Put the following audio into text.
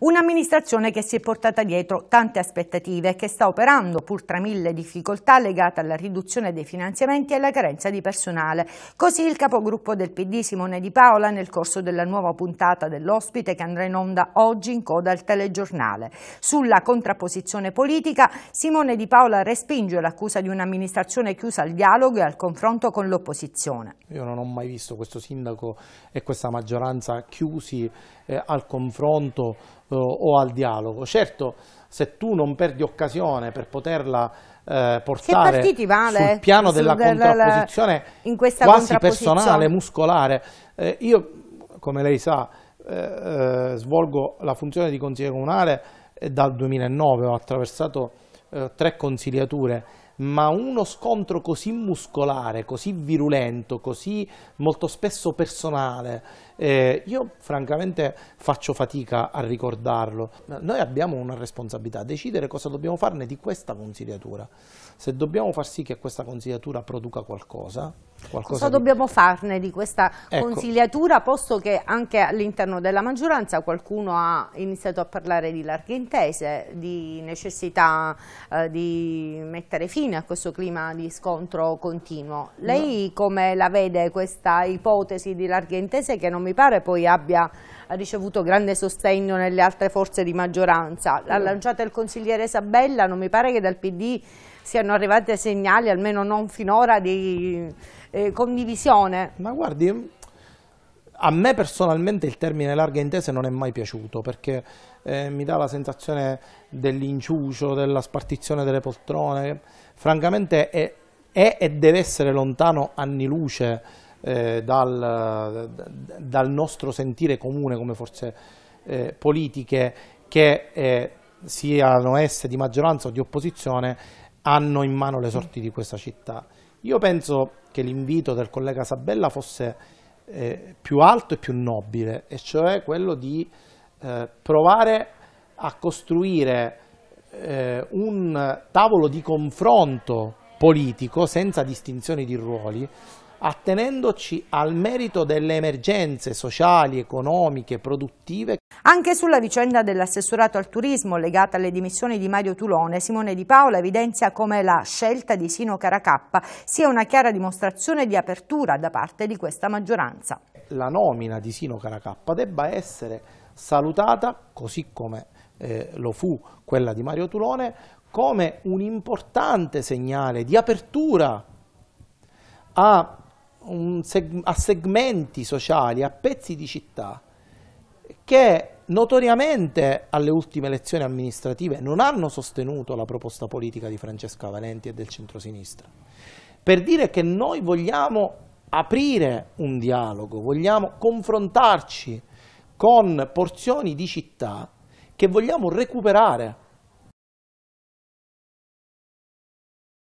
Un'amministrazione che si è portata dietro tante aspettative e che sta operando pur tra mille difficoltà legate alla riduzione dei finanziamenti e alla carenza di personale. Così il capogruppo del PD Simone Di Paola nel corso della nuova puntata dell'ospite che andrà in onda oggi in coda al telegiornale. Sulla contrapposizione politica Simone Di Paola respinge l'accusa di un'amministrazione chiusa al dialogo e al confronto con l'opposizione. Io non ho mai visto questo sindaco e questa maggioranza chiusi eh, al confronto o al dialogo. Certo, se tu non perdi occasione per poterla eh, portare partiti, vale, sul piano della del, contrapposizione in questa quasi personale, muscolare, eh, io, come lei sa, eh, eh svolgo la funzione di consigliere comunale eh, dal 2009, ho attraversato eh, tre consigliature ma uno scontro così muscolare, così virulento, così molto spesso personale, eh, io francamente faccio fatica a ricordarlo. Noi abbiamo una responsabilità, decidere cosa dobbiamo farne di questa consigliatura. Se dobbiamo far sì che questa consigliatura produca qualcosa, qualcosa cosa di... dobbiamo farne di questa ecco. consigliatura, posto che anche all'interno della maggioranza qualcuno ha iniziato a parlare di larghe intese, di necessità eh, di mettere fine fine a questo clima di scontro continuo. Lei come la vede questa ipotesi di larghe intese che non mi pare poi abbia ricevuto grande sostegno nelle altre forze di maggioranza? L'ha lanciata il consigliere Sabella, non mi pare che dal PD siano arrivati segnali, almeno non finora, di eh, condivisione. Ma guardi, a me personalmente il termine larga intesa non è mai piaciuto perché eh, mi dà la sensazione dell'inciucio, della spartizione delle poltrone. Francamente è, è e deve essere lontano anni luce eh, dal, dal, nostro sentire comune come forze eh, politiche che eh, siano esse di maggioranza o di opposizione hanno in mano le sorti di questa città. Io penso che l'invito del collega Sabella fosse eh, più alto e più nobile, e cioè quello di eh, provare a costruire eh, un tavolo di confronto politico senza distinzioni di ruoli, attenendoci al merito delle emergenze sociali, economiche, produttive anche sulla vicenda dell'assessorato al turismo legata alle dimissioni di Mario Tulone, Simone Di Paola evidenzia come la scelta di Sino Caracappa sia una chiara dimostrazione di apertura da parte di questa maggioranza. La nomina di Sino Caracappa debba essere salutata, così come eh, lo fu quella di Mario Tulone, come un importante segnale di apertura a, seg a segmenti sociali, a pezzi di città che notoriamente alle ultime elezioni amministrative non hanno sostenuto la proposta politica di Francesca Valenti e del centrosinistra, per dire che noi vogliamo aprire un dialogo, vogliamo confrontarci con porzioni di città che vogliamo recuperare